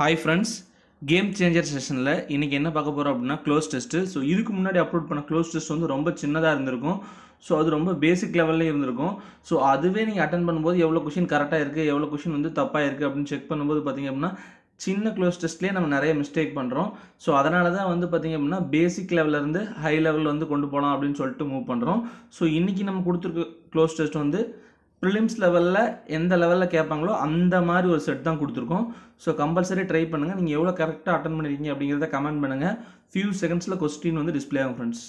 hi friends game changer செஷனில் இன்றைக்கி என்ன பார்க்க போகிறோம் அப்படின்னா க்ளோஸ் டெஸ்ட்டு ஸோ இதுக்கு முன்னாடி அப்லோட் பண்ண க்ளோஸ் டெஸ்ட் வந்து ரொம்ப சின்னதாக இருந்திருக்கும் ஸோ அது ரொம்ப பேசிக் லெவலில் இருந்திருக்கும் ஸோ அதுவே நீங்கள் அட்டன் பண்ணும்போது எவ்வளோ கொஷின் கரெக்டாக இருக்குது எவ்வளோ கொஷின் வந்து தப்பாக இருக்குது அப்படின்னு செக் பண்ணும்போது பார்த்திங்க அப்படின்னா சின்ன க்ளோஸ் டெஸ்ட்லேயே நம்ம நிறைய மிஸ்டேக் பண்ணுறோம் ஸோ அதனால தான் வந்து பார்த்திங்க அப்படின்னா பேசிக் லெவலேருந்து ஹை லெவல் வந்து கொண்டு போகலாம் அப்படின்னு சொல்லிட்டு மூவ் பண்ணுறோம் ஸோ இன்றைக்கி நம்ம கொடுத்துருக்க க்ளோஸ் டெஸ்ட் வந்து ப்ரிலிம்ஸ் லெவலில் எந்த லெவலில் கேட்பாங்களோ அந்த மாதிரி ஒரு செட் தான் கொடுத்துருக்கோம் ஸோ கம்பல்சரி ட்ரை பண்ணுங்கள் நீங்கள் எவ்வளோ கரெக்டாக அட்டன் பண்ணிருக்கீங்க அப்படிங்கிறத கமெண்ட் பண்ணுங்கள் ஃபியூ செகண்ட்ஸில் கொஸ்டின் வந்து டிஸ்பிளே ஆகும் ஃப்ரெண்ட்ஸ்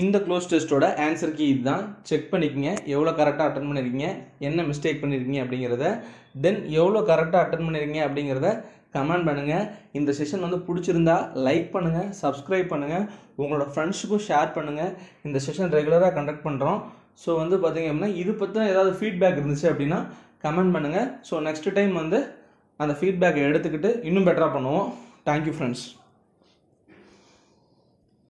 இந்த க்ளோஸ் டெஸ்ட்டோட ஆன்சர் கீ இதுதான் செக் பண்ணிக்கங்க எவ்வளோ கரெக்டாக அட்டன் பண்ணியிருக்கீங்க என்ன மிஸ்டேக் பண்ணியிருக்கீங்க அப்படிங்கிறத தென் எவ்வளோ கரெக்டாக அட்டன் பண்ணியிருக்கீங்க அப்படிங்கிறத கமெண்ட் பண்ணுங்கள் இந்த செஷன் வந்து பிடிச்சிருந்தா லைக் பண்ணுங்கள் சப்ஸ்கிரைப் பண்ணுங்கள் உங்களோட ஃப்ரெண்ட்ஸுக்கும் ஷேர் பண்ணுங்கள் இந்த செஷன் ரெகுலராக கண்டக்ட் பண்ணுறோம் ஸோ வந்து பார்த்திங்க அப்படின்னா இது பற்றின ஏதாவது ஃபீட்பேக் இருந்துச்சு அப்படின்னா கமெண்ட் பண்ணுங்கள் ஸோ நெக்ஸ்ட் டைம் வந்து அந்த ஃபீட்பேக்கை எடுத்துக்கிட்டு இன்னும் பெட்டராக பண்ணுவோம் தேங்க்யூ ஃப்ரெண்ட்ஸ்